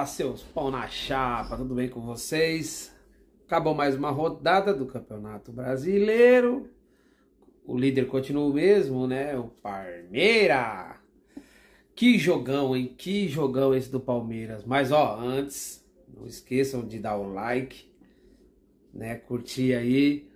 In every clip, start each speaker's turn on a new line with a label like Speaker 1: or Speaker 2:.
Speaker 1: Olá, seus pão na chapa, tudo bem com vocês? Acabou mais uma rodada do Campeonato Brasileiro. O líder continua o mesmo, né? O Parmeira. Que jogão, hein? Que jogão esse do Palmeiras. Mas ó, antes, não esqueçam de dar o like, né? Curtir aí,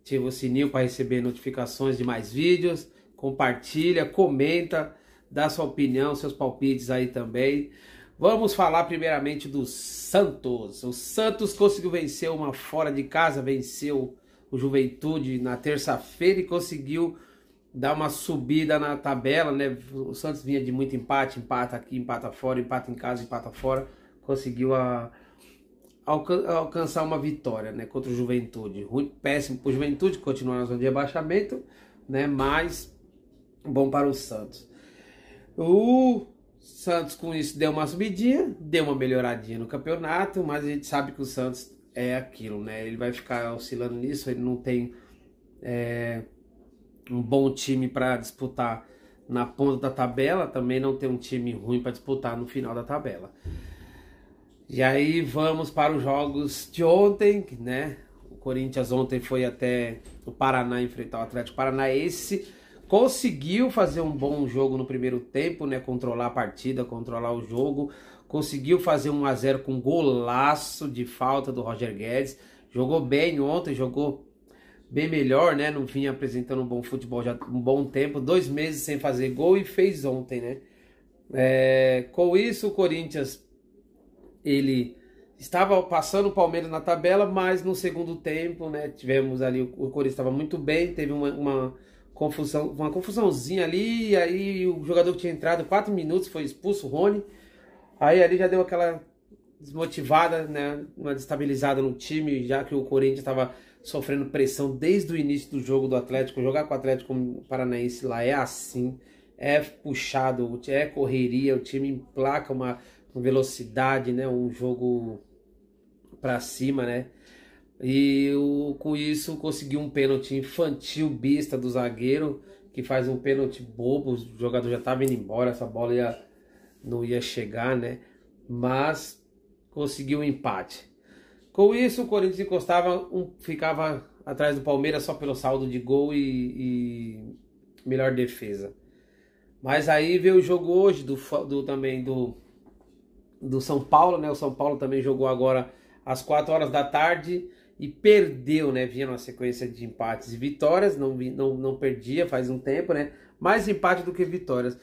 Speaker 1: ativa o sininho para receber notificações de mais vídeos, compartilha, comenta, dá sua opinião, seus palpites aí também. Vamos falar primeiramente do Santos. O Santos conseguiu vencer uma fora de casa, venceu o Juventude na terça-feira e conseguiu dar uma subida na tabela, né? O Santos vinha de muito empate, empata aqui, empata fora, empata em casa, empata fora, conseguiu a, alcançar uma vitória, né, contra o Juventude. Ruim, péssimo para o Juventude, continuar na zona de rebaixamento, né? Mas bom para o Santos. O Santos com isso deu uma subidinha, deu uma melhoradinha no campeonato, mas a gente sabe que o Santos é aquilo, né? Ele vai ficar oscilando nisso, ele não tem é, um bom time para disputar na ponta da tabela, também não tem um time ruim para disputar no final da tabela. E aí vamos para os jogos de ontem, né? O Corinthians ontem foi até o Paraná enfrentar o Atlético Paranaense conseguiu fazer um bom jogo no primeiro tempo, né? Controlar a partida, controlar o jogo. Conseguiu fazer um a 0 com golaço de falta do Roger Guedes. Jogou bem ontem, jogou bem melhor, né? Não vinha apresentando um bom futebol já um bom tempo, dois meses sem fazer gol e fez ontem, né? É, com isso o Corinthians ele estava passando o Palmeiras na tabela, mas no segundo tempo, né? Tivemos ali o Corinthians estava muito bem, teve uma, uma confusão, uma confusãozinha ali, aí o jogador que tinha entrado quatro minutos foi expulso, o Rony. Aí ali já deu aquela desmotivada, né, uma destabilizada no time, já que o Corinthians estava sofrendo pressão desde o início do jogo do Atlético. Jogar com o Atlético Paranaense lá é assim, é puxado, é correria, o time emplaca uma velocidade, né, um jogo para cima, né? E com isso conseguiu um pênalti infantil bista do zagueiro, que faz um pênalti bobo, o jogador já estava indo embora, essa bola ia, não ia chegar, né? Mas conseguiu um empate. Com isso, o Corinthians encostava, um, ficava atrás do Palmeiras só pelo saldo de gol e, e melhor defesa. Mas aí veio o jogo hoje do, do também do, do São Paulo, né? O São Paulo também jogou agora às 4 horas da tarde e perdeu, né? Vinha uma sequência de empates e vitórias, não, não, não perdia faz um tempo, né? Mais empate do que vitórias.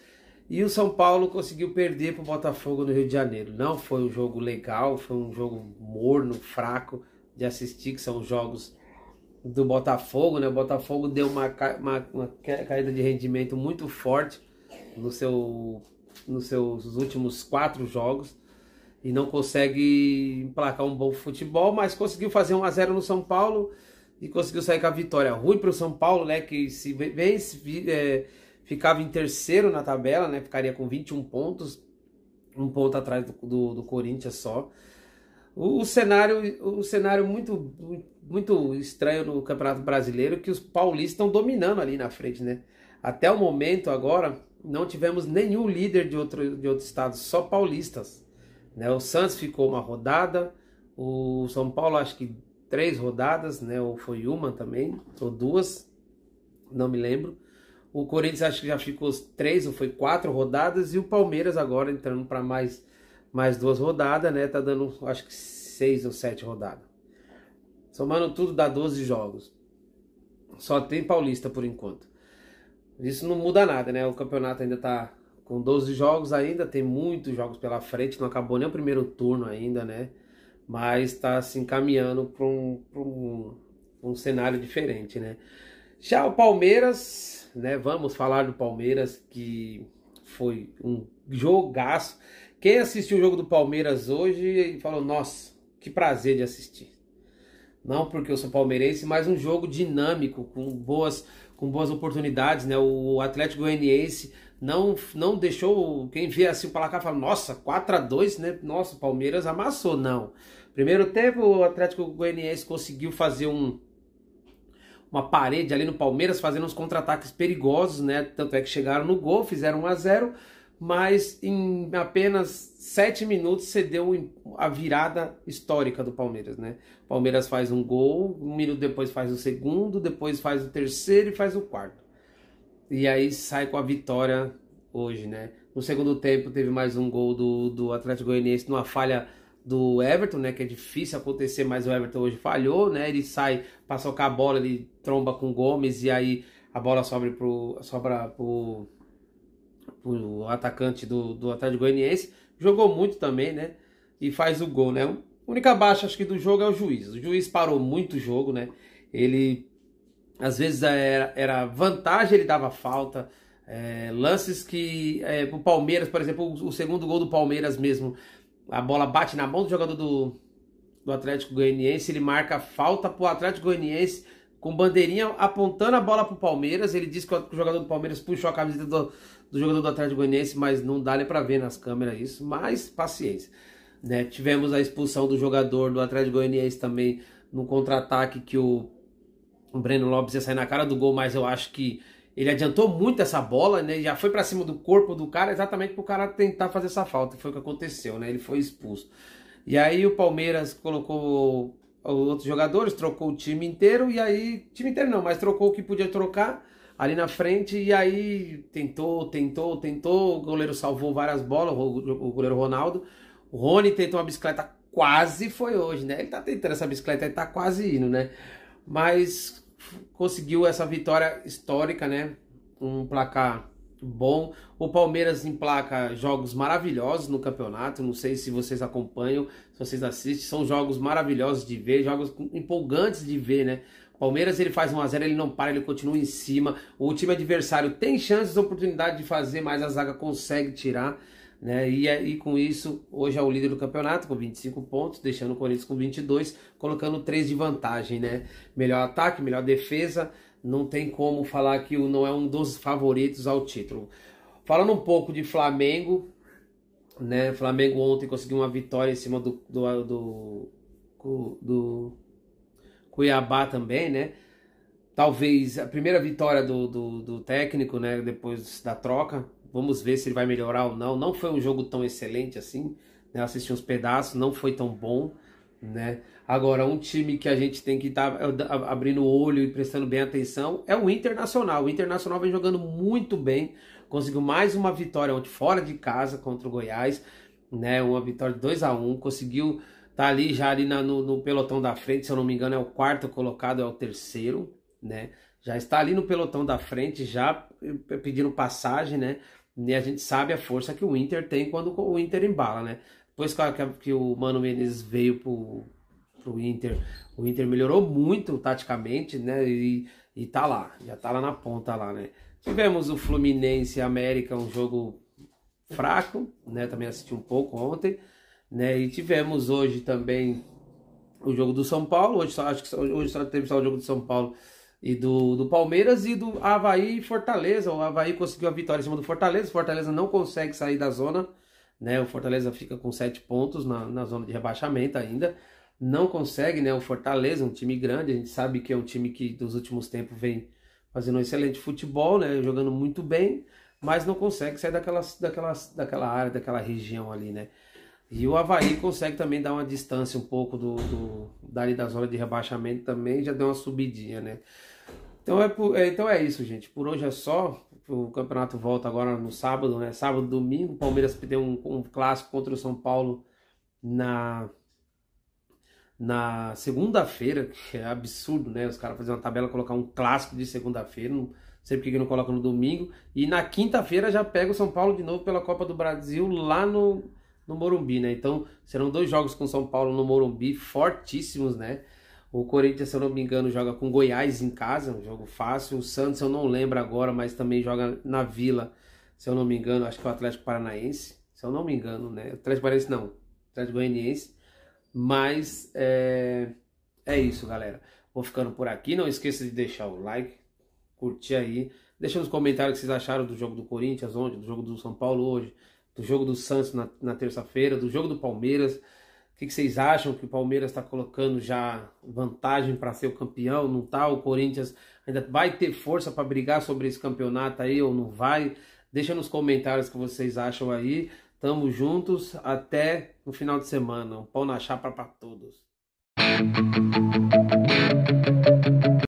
Speaker 1: E o São Paulo conseguiu perder para o Botafogo no Rio de Janeiro. Não foi um jogo legal, foi um jogo morno, fraco de assistir, que são jogos do Botafogo, né? O Botafogo deu uma, uma, uma caída de rendimento muito forte no seu, nos seus últimos quatro jogos e não consegue emplacar um bom futebol, mas conseguiu fazer 1 a 0 no São Paulo e conseguiu sair com a vitória. Ruim para o São Paulo, né? Que se vence, é, ficava em terceiro na tabela, né? Ficaria com 21 pontos, um ponto atrás do, do, do Corinthians só. O, o, cenário, o cenário muito, muito estranho no Campeonato Brasileiro que os paulistas estão dominando ali na frente, né? Até o momento agora não tivemos nenhum líder de outro, de outro estado, só paulistas. Né? O Santos ficou uma rodada, o São Paulo acho que três rodadas, né? Ou foi uma também, ou duas, não me lembro. O Corinthians acho que já ficou três ou foi quatro rodadas e o Palmeiras agora entrando para mais mais duas rodadas, né? Tá dando acho que seis ou sete rodadas. Somando tudo dá 12 jogos. Só tem paulista por enquanto. Isso não muda nada, né? O campeonato ainda tá com 12 jogos ainda, tem muitos jogos pela frente, não acabou nem o primeiro turno ainda, né? Mas está se encaminhando para um, um, um, cenário diferente, né? Já o Palmeiras, né? Vamos falar do Palmeiras, que foi um jogaço. Quem assistiu o jogo do Palmeiras hoje e falou, nossa, que prazer de assistir. Não porque eu sou palmeirense, mas um jogo dinâmico, com boas, com boas oportunidades, né? O Atlético Goianiense não não deixou quem vê assim o placar fala, nossa, 4 a 2, né? Nossa, o Palmeiras amassou, não. Primeiro tempo o Atlético Goianiense conseguiu fazer um uma parede ali no Palmeiras, fazendo uns contra-ataques perigosos, né? Tanto é que chegaram no gol, fizeram 1 a 0, mas em apenas 7 minutos cedeu a virada histórica do Palmeiras, né? Palmeiras faz um gol, um minuto depois faz o segundo, depois faz o terceiro e faz o quarto. E aí sai com a vitória hoje, né? No segundo tempo teve mais um gol do, do Atlético Goianiense numa falha do Everton, né? Que é difícil acontecer, mas o Everton hoje falhou, né? Ele sai para socar a bola, ele tromba com o Gomes e aí a bola sobra pro, sobra pro, pro atacante do, do Atlético Goianiense. Jogou muito também, né? E faz o gol, né? A única baixa, acho que, do jogo é o juiz. O juiz parou muito o jogo, né? Ele às vezes é, era, era vantagem, ele dava falta. É, lances que é, o Palmeiras, por exemplo, o, o, segundo gol do Palmeiras mesmo, a bola bate na mão do jogador do, do Atlético Goianiense, ele marca falta pro Atlético Goianiense com bandeirinha apontando a bola pro Palmeiras. Ele diz que o, que o jogador do Palmeiras puxou a camiseta do, do jogador do Atlético Goianiense, mas não dá para ver nas câmeras isso, mas paciência. Né? Tivemos a expulsão do jogador do Atlético Goianiense também no contra-ataque que o o Breno Lopes ia sair na cara do gol, mas eu acho que ele adiantou muito essa bola, né? Já foi para cima do corpo do cara exatamente para o cara tentar fazer essa falta. Foi o que aconteceu, né? Ele foi expulso. E aí o Palmeiras colocou outros jogadores, trocou o time inteiro e aí time inteiro não, mas trocou o que podia trocar ali na frente e aí tentou, tentou, tentou. O goleiro salvou várias bolas, o goleiro Ronaldo. O Rony tentou uma bicicleta, quase foi hoje, né? Ele tá tentando essa bicicleta, ele tá quase indo, né? mas conseguiu essa vitória histórica, né? Um placar bom. O Palmeiras emplaca jogos maravilhosos no campeonato. Não sei se vocês acompanham, se vocês assistem, são jogos maravilhosos de ver, jogos empolgantes de ver, né? Palmeiras ele faz 1 a 0, ele não para, ele continua em cima. O time adversário tem chances, oportunidade de fazer, mas a zaga consegue tirar. Né? E, aí com isso, hoje é o líder do campeonato com 25 pontos, deixando o Corinthians com 22, colocando 3 de vantagem. Né? Melhor ataque, melhor defesa, não tem como falar que não é um dos favoritos ao título. Falando um pouco de Flamengo, né? Flamengo ontem conseguiu uma vitória em cima do, do, do, do Cuiabá também, né? Talvez a primeira vitória do, do, do técnico, né? Depois da troca Vamos ver se ele vai melhorar ou não. Não foi um jogo tão excelente assim. Né? Eu assisti uns pedaços, não foi tão bom. Né? Agora, um time que a gente tem que estar tá é, abrindo o olho e prestando bem atenção é o Internacional. O Internacional vem jogando muito bem. Conseguiu mais uma vitória ontem fora de casa contra o Goiás. Né? Uma vitória de 2 a 1 um. Conseguiu tá ali já ali na, no, no, pelotão da frente, se eu não me engano é o quarto colocado, é o terceiro, né? Já está ali no pelotão da frente, já eh, pedindo passagem, né? E a gente sabe a força que o Inter tem quando o Inter embala, né? Depois que, o Mano Menezes veio pro, pro Inter, o Inter melhorou muito taticamente, né? E, e tá lá, já tá lá na ponta lá, né? Tivemos o Fluminense América, um jogo fraco, né? Também assisti um pouco ontem, né? E tivemos hoje também o jogo do São Paulo. Hoje só, acho que hoje só teve só o jogo do São Paulo e do, do Palmeiras e do Havaí e Fortaleza. O Havaí conseguiu a vitória em cima do Fortaleza. O Fortaleza não consegue sair da zona. Né? O Fortaleza fica com sete pontos na, na zona de rebaixamento ainda. Não consegue, né? O Fortaleza, um time grande, a gente sabe que é um time que dos últimos tempos vem fazendo um excelente futebol, né? Jogando muito bem, mas não consegue sair daquela, daquelas daquela área, daquela região ali, né? E o Havaí consegue também dar uma distância um pouco do, do dali da zona de rebaixamento também, já deu uma subidinha, né? Então é, por, é, então é isso, gente. Por hoje é só. O campeonato volta agora no sábado, né? Sábado, domingo. O Palmeiras perdeu um, um clássico contra o São Paulo na na segunda-feira, que é absurdo, né? Os caras fazem uma tabela, colocar um clássico de segunda-feira, não sei porque não colocam no domingo. E na quinta-feira já pega o São Paulo de novo pela Copa do Brasil lá no no Morumbi, né? Então serão dois jogos com São Paulo no Morumbi fortíssimos, né? O Corinthians, se eu não me engano, joga com Goiás em casa, um jogo fácil. O Santos, eu não lembro agora, mas também joga na Vila, se eu não me engano, acho que é o Atlético Paranaense, se eu não me engano, né? Atlético Paranaense não, Atlético Goianiense. Mas é, é isso, galera. Vou ficando por aqui. Não esqueça de deixar o like, curtir aí. Deixa nos comentários o que vocês acharam do jogo do Corinthians ontem, do jogo do São Paulo hoje do jogo do Santos na, na terça-feira, do jogo do Palmeiras. O que, que vocês acham que o Palmeiras está colocando já vantagem para ser o campeão? Não está O Corinthians ainda vai ter força para brigar sobre esse campeonato aí ou não vai? Deixa nos comentários o que vocês acham aí. Tamo juntos até o final de semana. Um pau na chapa para todos.